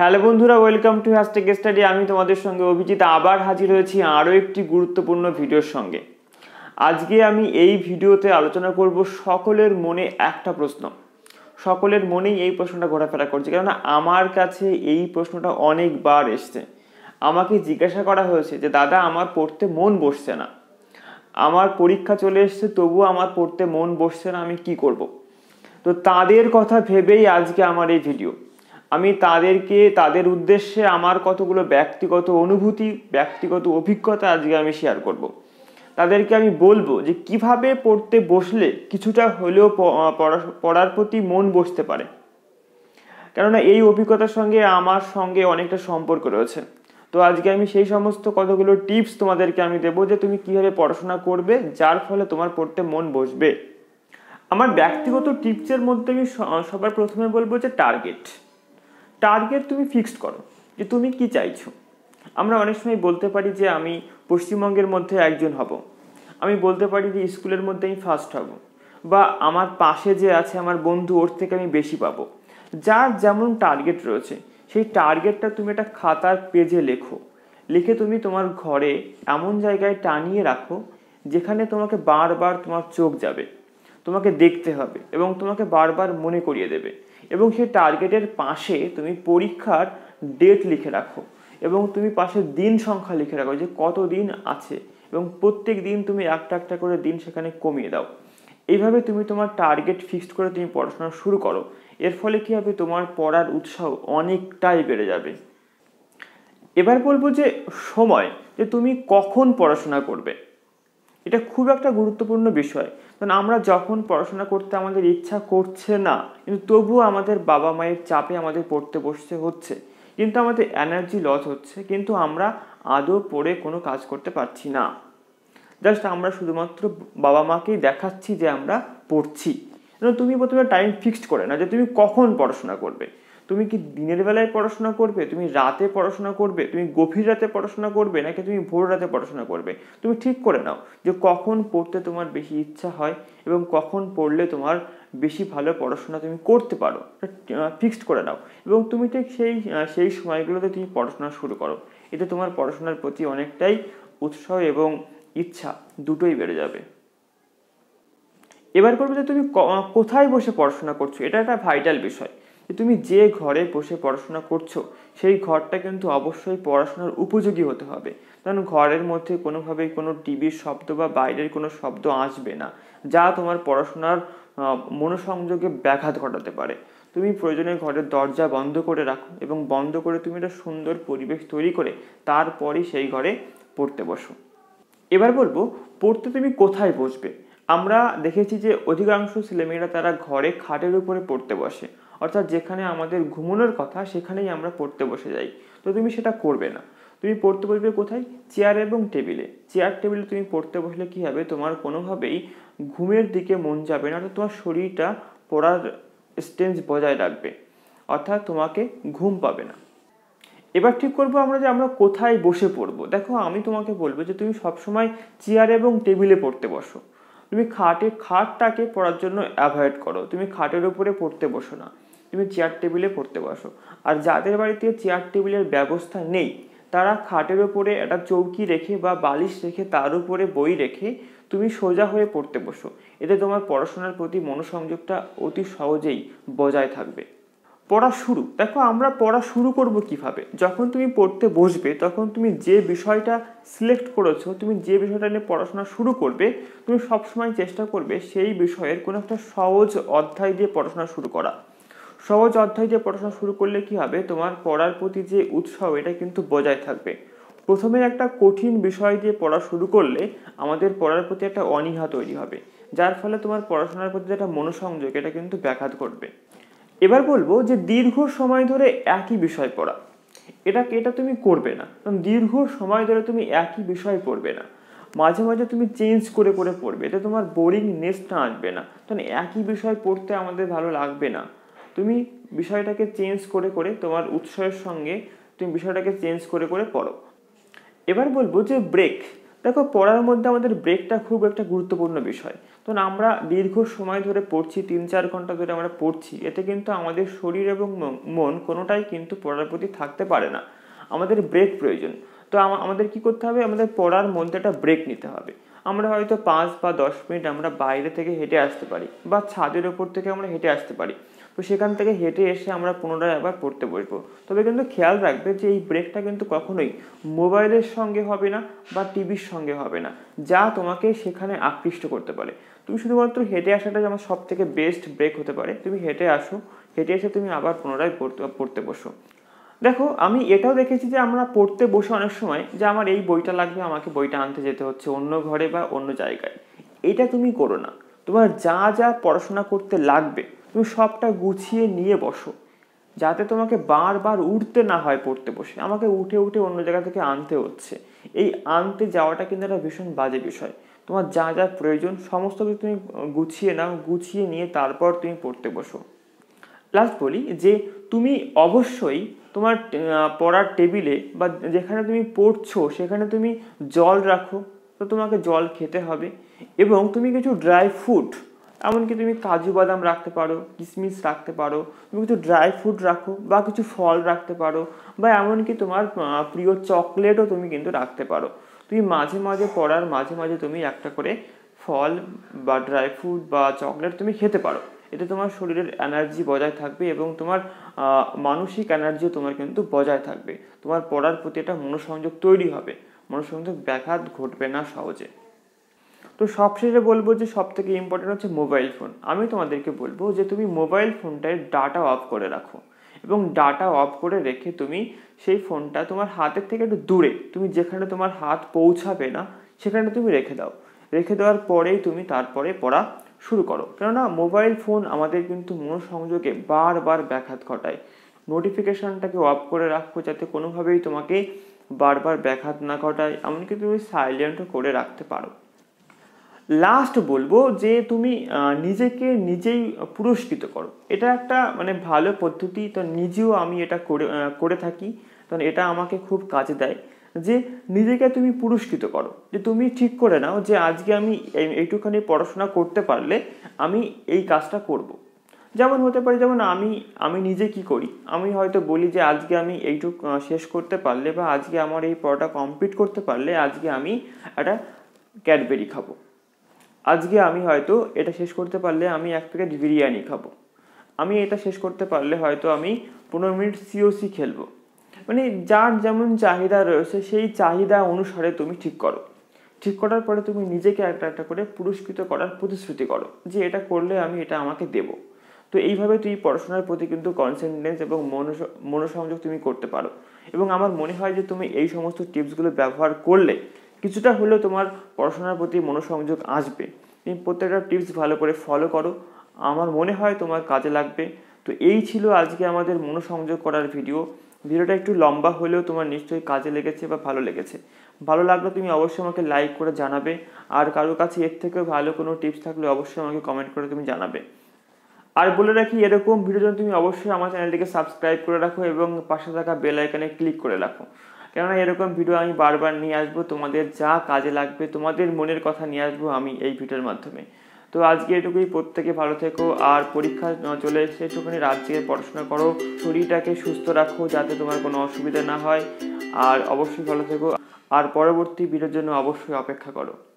Hello বন্ধুরা welcome to hashtag study আমি তোমাদের সঙ্গে অভিজিৎ আবার হাজির হয়েছি আরও একটি গুরুত্বপূর্ণ ভিডিওর সঙ্গে আজকে আমি এই ভিডিওতে আলোচনা করব সকলের মনে একটা প্রশ্ন সকলের মনেই এই প্রশ্নটা ঘোরাফেরা করছে কেননা আমার কাছে এই প্রশ্নটা অনেকবার এসছে আমাকে জিজ্ঞাসা করা হয়েছে যে দাদা আমার পড়তে মন বসছে না আমার পরীক্ষা চলে এসছে তবুও আমার পড়তে মন বসছে না আমি কি করব। তো তাদের কথা ভেবেই আজকে আমার এই ভিডিও আমি তাদেরকে তাদের উদ্দেশ্যে আমার কতগুলো ব্যক্তিগত অনুভূতি ব্যক্তিগত অভিজ্ঞতা আজকে আমি শেয়ার করব। তাদেরকে আমি বলবো যে কিভাবে পড়তে বসলে কিছুটা হলেও পড়ার প্রতি মন বসতে পারে কেননা এই অভিজ্ঞতার সঙ্গে আমার সঙ্গে অনেকটা সম্পর্ক রয়েছে তো আজকে আমি সেই সমস্ত কতগুলো টিপস তোমাদেরকে আমি দেবো যে তুমি কিভাবে পড়াশোনা করবে যার ফলে তোমার পড়তে মন বসবে আমার ব্যক্তিগত টিপসের মধ্যে আমি সবার প্রথমে বলবো যে টার্গেট টার্গেট তুমি ফিক্সড করো যে তুমি কি চাইছো আমরা অনেক সময় বলতে পারি যে আমি পশ্চিমবঙ্গের মধ্যে একজন হব আমি বলতে পারি যে স্কুলের মধ্যে আমি ফার্স্ট হব বা আমার পাশে যে আছে আমার বন্ধু ওর থেকে আমি বেশি পাবো যার যেমন টার্গেট রয়েছে সেই টার্গেটটা তুমি একটা খাতার পেজে লেখো লিখে তুমি তোমার ঘরে এমন জায়গায় টানিয়ে রাখো যেখানে তোমাকে বারবার তোমার চোখ যাবে তোমাকে দেখতে হবে এবং তোমাকে বারবার মনে করিয়ে দেবে এবং সেই টার্গেটের পাশে তুমি পরীক্ষার ডেট লিখে রাখো এবং তুমি পাশে দিন সংখ্যা লিখে রাখো যে কত দিন আছে এবং প্রত্যেক দিন তুমি একটা একটা করে দিন সেখানে কমিয়ে দাও এইভাবে তুমি তোমার টার্গেট ফিক্সড করে তুমি পড়াশোনা শুরু করো এর ফলে কী হবে তোমার পড়ার উৎসাহ অনেকটাই বেড়ে যাবে এবার বলবো যে সময় যে তুমি কখন পড়াশোনা করবে এটা খুব একটা গুরুত্বপূর্ণ বিষয় কারণ আমরা যখন পড়াশোনা করতে আমাদের ইচ্ছা করছে না কিন্তু তবুও আমাদের বাবা মায়ের চাপে আমাদের পড়তে বসতে হচ্ছে কিন্তু আমাদের এনার্জি লস হচ্ছে কিন্তু আমরা আদৌ পড়ে কোনো কাজ করতে পারছি না জাস্ট আমরা শুধুমাত্র বাবা মাকেই দেখাচ্ছি যে আমরা পড়ছি তুমি প্রথমে টাইম ফিক্সড করে না যে তুমি কখন পড়াশোনা করবে তুমি কি দিনের বেলায় পড়াশোনা করবে তুমি রাতে পড়াশোনা করবে তুমি গভীর রাতে পড়াশোনা করবে নাকি তুমি ভোর রাতে পড়াশোনা করবে তুমি ঠিক করে নাও যে কখন পড়তে তোমার বেশি ইচ্ছা হয় এবং কখন পড়লে তোমার বেশি ভালো পড়াশোনা তুমি করতে পারো ফিক্সড করে নাও এবং তুমি ঠিক সেই সেই সময়গুলোতে তুমি পড়াশোনা শুরু করো এতে তোমার পড়াশোনার প্রতি অনেকটাই উৎসাহ এবং ইচ্ছা দুটোই বেড়ে যাবে এবার করবে যে তুমি কোথায় বসে পড়াশোনা করছো এটা একটা ভাইটাল বিষয় যে তুমি যে ঘরে বসে পড়াশোনা করছো সেই ঘরটা কিন্তু অবশ্যই পড়াশোনার উপযোগী হতে হবে কারণ ঘরের মধ্যে কোনোভাবেই কোনো টিভির শব্দ বা বাইরের কোনো শব্দ আসবে না যা তোমার পড়াশোনার মনোসংযোগে ব্যাঘাত ঘটাতে পারে তুমি প্রয়োজনে ঘরের দরজা বন্ধ করে রাখো এবং বন্ধ করে তুমি একটা সুন্দর পরিবেশ তৈরি করে তারপরই সেই ঘরে পড়তে বসো এবার বলবো পড়তে তুমি কোথায় বসবে আমরা দেখেছি যে অধিকাংশ ছেলেমেয়েরা তারা ঘরে খাটের উপরে পড়তে বসে অর্থাৎ যেখানে আমাদের ঘুমনোর কথা সেখানেই আমরা পড়তে বসে যাই তো তুমি সেটা করবে না তুমি পড়তে বসবে কোথায় চেয়ার এবং টেবিলে চেয়ার টেবিলে তুমি পড়তে বসলে কী হবে তোমার কোনোভাবেই ঘুমের দিকে মন যাবে না অর্থাৎ তোমার শরীরটা পড়ার স্টেন্স বজায় রাখবে অর্থাৎ তোমাকে ঘুম পাবে না এবার ঠিক করবো আমরা যে আমরা কোথায় বসে পড়বো দেখো আমি তোমাকে বলবো যে তুমি সবসময় চেয়ার এবং টেবিলে পড়তে বসো তুমি খাটে খাটটাকে পড়ার জন্য অ্যাভয়েড করো তুমি খাটের উপরে পড়তে বসো না তুমি চেয়ার টেবিলে পড়তে বসো আর যাদের বাড়িতে চেয়ার টেবিলের ব্যবস্থা নেই তারা খাটের ওপরে একটা চৌকি রেখে বা বালিশ রেখে তার উপরে বই রেখে তুমি সোজা হয়ে পড়তে বসো এতে তোমার পড়াশোনার প্রতি মনোসংযোগটা অতি সহজেই বজায় থাকবে পড়া শুরু দেখো আমরা পড়া শুরু করব কিভাবে যখন তুমি পড়তে বসবে তখন তুমি যে বিষয়টা সিলেক্ট করেছো তুমি যে বিষয়টা নিয়ে পড়াশোনা শুরু করবে তুমি সবসময় চেষ্টা করবে সেই বিষয়ের কোনো একটা সহজ অধ্যায় দিয়ে পড়াশোনা শুরু করা সহজ অধ্যায় দিয়ে পড়াশোনা শুরু করলে কি হবে তোমার পড়ার প্রতি যে উৎসাহ এটা কিন্তু বজায় থাকবে প্রথমে একটা কঠিন বিষয় দিয়ে পড়া শুরু করলে আমাদের পড়ার প্রতি একটা অনীহা তৈরি হবে যার ফলে তোমার পড়াশোনার প্রতি একটা মনোসংযোগ এটা কিন্তু ব্যাঘাত ঘটবে এবার বলবো যে দীর্ঘ সময় ধরে একই বিষয় পড়া এটা এটা তুমি করবে না কারণ দীর্ঘ সময় ধরে তুমি একই বিষয় পড়বে না মাঝে মাঝে তুমি চেঞ্জ করে করে পড়বে এতে তোমার বোরিংনেসটা আসবে না কারণ একই বিষয় পড়তে আমাদের ভালো লাগবে না তুমি বিষয়টাকে চেঞ্জ করে করে তোমার উৎসয়ের সঙ্গে তুমি বিষয়টাকে চেঞ্জ করে করে পড়ো এবার বলবো যে ব্রেক দেখো পড়ার মধ্যে আমাদের ব্রেকটা খুব একটা গুরুত্বপূর্ণ বিষয় তো আমরা দীর্ঘ সময় ধরে পড়ছি তিন চার ঘন্টা ধরে আমরা পড়ছি এতে কিন্তু আমাদের শরীর এবং মন কোনোটাই কিন্তু পড়ার প্রতি থাকতে পারে না আমাদের ব্রেক প্রয়োজন তো আমাদের কি করতে হবে আমাদের পড়ার মধ্যে একটা ব্রেক নিতে হবে আমরা হয়তো পাঁচ বা দশ মিনিট আমরা বাইরে থেকে হেঁটে আসতে পারি বা ছাদের ওপর থেকে আমরা হেঁটে আসতে পারি তো সেখান থেকে হেঁটে এসে আমরা পুনরায় আবার পড়তে বসবো তবে কিন্তু খেয়াল রাখবে যে এই ব্রেকটা কিন্তু কখনোই মোবাইলের সঙ্গে হবে না বা টিভির সঙ্গে হবে না যা তোমাকে সেখানে আকৃষ্ট করতে পারে তুমি শুধুমাত্র হেঁটে আসাটা যেমন সব থেকে বেস্ট ব্রেক হতে পারে তুমি হেঁটে আসো হেঁটে এসে তুমি আবার পুনরায় পড়তে পড়তে বসো দেখো আমি এটাও দেখেছি যে আমরা পড়তে বসে অনেক সময় যে আমার এই বইটা লাগবে আমাকে বইটা আনতে যেতে হচ্ছে অন্য ঘরে বা অন্য জায়গায় এটা তুমি করো না তোমার যা যা পড়াশোনা করতে লাগবে তুমি সবটা গুছিয়ে নিয়ে বসো যাতে তোমাকে বারবার উঠতে না হয় পড়তে বসে আমাকে উঠে উঠে অন্য জায়গা থেকে আনতে হচ্ছে এই আনতে যাওয়াটা কিন্তু একটা ভীষণ বাজে বিষয় তোমার যা যা প্রয়োজন সমস্ত কিছু তুমি গুছিয়ে নাও গুছিয়ে নিয়ে তারপর তুমি পড়তে বসো লাস্ট বলি যে তুমি অবশ্যই তোমার পড়ার টেবিলে বা যেখানে তুমি পড়ছো সেখানে তুমি জল রাখো তো তোমাকে জল খেতে হবে এবং তুমি কিছু ড্রাই ফ্রুট এমনকি তুমি কাজু বাদাম রাখতে পারো কিশমিশ রাখতে পারো তুমি কিছু ড্রাই ফ্রুট রাখো বা কিছু ফল রাখতে পারো বা এমনকি তোমার প্রিয় চকলেটও তুমি কিন্তু রাখতে পারো তুমি মাঝে মাঝে পড়ার মাঝে মাঝে তুমি একটা করে ফল বা ড্রাই ফ্রুট বা চকলেট তুমি খেতে পারো এতে তোমার শরীরের এনার্জি বজায় থাকবে এবং তোমার মানসিক এনার্জিও তোমার কিন্তু বজায় থাকবে তোমার পড়ার প্রতি একটা মনোসংযোগ তৈরি হবে মনোসংযোগ ব্যাঘাত ঘটবে না সহজে তো সবশেষে বলবো যে সব থেকে ইম্পর্টেন্ট হচ্ছে মোবাইল ফোন আমি তোমাদেরকে বলবো যে তুমি মোবাইল ফোনটায় ডাটা অফ করে রাখো এবং ডাটা অফ করে রেখে তুমি সেই ফোনটা তোমার হাতের থেকে একটু দূরে তুমি যেখানে তোমার হাত পৌঁছাবে না সেখানে তুমি রেখে দাও রেখে দেওয়ার পরেই তুমি তারপরে পড়া শুরু করো কেননা মোবাইল ফোন আমাদের কিন্তু মনোসংযোগে বারবার ব্যাঘাত ঘটায় নোটিফিকেশানটাকে অফ করে রাখো যাতে কোনোভাবেই তোমাকে বারবার ব্যাঘাত না ঘটায় এমনকি তুমি সাইলেন্টও করে রাখতে পারো লাস্ট বলবো যে তুমি নিজেকে নিজেই পুরস্কৃত করো এটা একটা মানে ভালো পদ্ধতি তো নিজেও আমি এটা করে করে থাকি তো এটা আমাকে খুব কাজে দেয় যে নিজেকে তুমি পুরস্কৃত করো যে তুমি ঠিক করে নাও যে আজকে আমি এইটুখানি পড়াশোনা করতে পারলে আমি এই কাজটা করব। যেমন হতে পারে যেমন আমি আমি নিজে কি করি আমি হয়তো বলি যে আজকে আমি এইটুক শেষ করতে পারলে বা আজকে আমার এই পড়াটা কমপ্লিট করতে পারলে আজকে আমি একটা ক্যাডবেরি খাবো আজকে আমি হয়তো এটা শেষ করতে পারলে আমি এক প্যাকেট বিরিয়ানি খাবো আমি এটা শেষ করতে পারলে হয়তো আমি পনেরো মিনিট সিওসি খেলবো মানে যার যেমন চাহিদা রয়েছে সেই চাহিদা অনুসারে তুমি ঠিক করো ঠিক করার পরে তুমি নিজেকে একটা একটা করে পুরস্কৃত করার প্রতিশ্রুতি করো যে এটা করলে আমি এটা আমাকে দেব তো এইভাবে তুই পড়াশোনার প্রতি কিন্তু কনসেন্ট্রেন্স এবং মনোসংযোগ তুমি করতে পারো এবং আমার মনে হয় যে তুমি এই সমস্ত টিপসগুলো ব্যবহার করলে কিছুটা হলেও তোমার পড়াশোনার প্রতি মনোসংযোগ আসবে তুমি প্রত্যেকটা টিপস ভালো করে ফলো করো আমার মনে হয় তোমার কাজে লাগবে তো এই ছিল আজকে আমাদের মনোসংযোগ করার ভিডিও ভিডিওটা একটু লম্বা হলেও তোমার নিশ্চয়ই কাজে লেগেছে বা ভালো লেগেছে ভালো লাগলে তুমি অবশ্যই আমাকে লাইক করে জানাবে আর কারোর কাছে এর থেকেও ভালো কোনো টিপস থাকলে অবশ্যই আমাকে কমেন্ট করে তুমি জানাবে আর বলে রাখি এরকম ভিডিও জন্য তুমি অবশ্যই আমার চ্যানেলটিকে সাবস্ক্রাইব করে রাখো এবং পাশে থাকা বেল আইকনে ক্লিক করে রাখো কেননা এরকম ভিডিও আমি বারবার নিয়ে আসবো তোমাদের যা কাজে লাগবে তোমাদের মনের কথা নিয়ে আসবো আমি এই ভিডিওর মাধ্যমে তো আজকে এটুকুই প্রত্যেকে ভালো থেকো আর পরীক্ষা চলে এসে সেখানে রাত জেগে পড়াশোনা করো শরীরটাকে সুস্থ রাখো যাতে তোমার কোনো অসুবিধা না হয় আর অবশ্যই ভালো থেকো আর পরবর্তী ভিডিওর জন্য অবশ্যই অপেক্ষা করো